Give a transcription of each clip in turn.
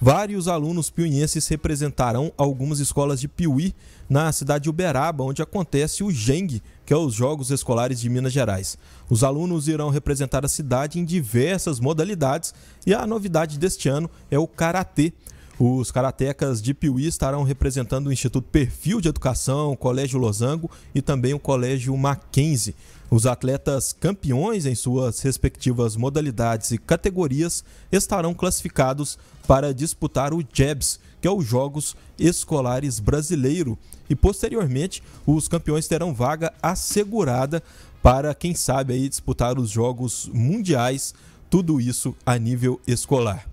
Vários alunos piuenses representarão algumas escolas de Piuí na cidade de Uberaba, onde acontece o Geng, que é os Jogos Escolares de Minas Gerais. Os alunos irão representar a cidade em diversas modalidades e a novidade deste ano é o karatê. Os karatecas de Piuí estarão representando o Instituto Perfil de Educação, o Colégio Losango e também o Colégio Mackenzie. Os atletas campeões em suas respectivas modalidades e categorias estarão classificados para disputar o JEBS, que é os Jogos Escolares Brasileiro. E posteriormente, os campeões terão vaga assegurada para, quem sabe, aí, disputar os Jogos Mundiais, tudo isso a nível escolar.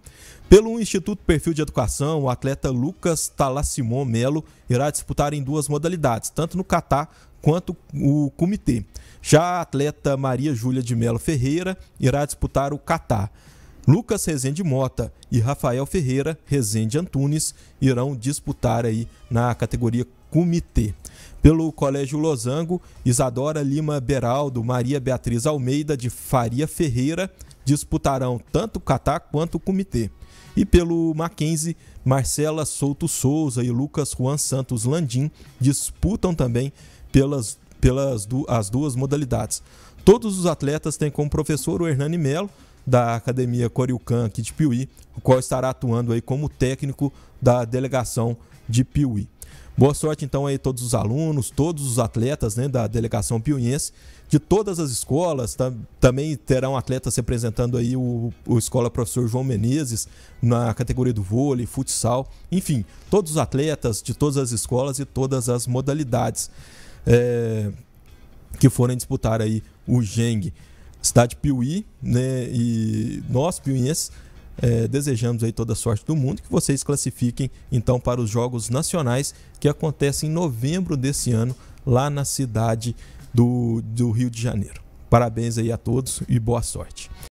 Pelo Instituto Perfil de Educação, o atleta Lucas Talassimon Melo irá disputar em duas modalidades, tanto no Catar quanto o Comitê. Já a atleta Maria Júlia de Melo Ferreira irá disputar o Catar. Lucas Rezende Mota e Rafael Ferreira Rezende Antunes irão disputar aí na categoria Comitê. Pelo Colégio Losango, Isadora Lima Beraldo, Maria Beatriz Almeida de Faria Ferreira disputarão tanto o Catar quanto o Comitê. E pelo Mackenzie, Marcela Souto Souza e Lucas Juan Santos Landim disputam também pelas, pelas du as duas modalidades. Todos os atletas têm como professor o Hernani Melo, da Academia Coriucan aqui de Piuí, o qual estará atuando aí como técnico da delegação de Piuí. Boa sorte então aí todos os alunos, todos os atletas né, da delegação piuiense, de todas as escolas, tá? também terão atletas representando aí o, o Escola Professor João Menezes na categoria do vôlei, futsal, enfim, todos os atletas de todas as escolas e todas as modalidades é, que forem disputar aí o Geng. Cidade Piuí, né, e nós piuienses é, desejamos aí toda a sorte do mundo que vocês classifiquem então para os Jogos Nacionais que acontecem em novembro desse ano lá na cidade do, do Rio de Janeiro. Parabéns aí a todos e boa sorte.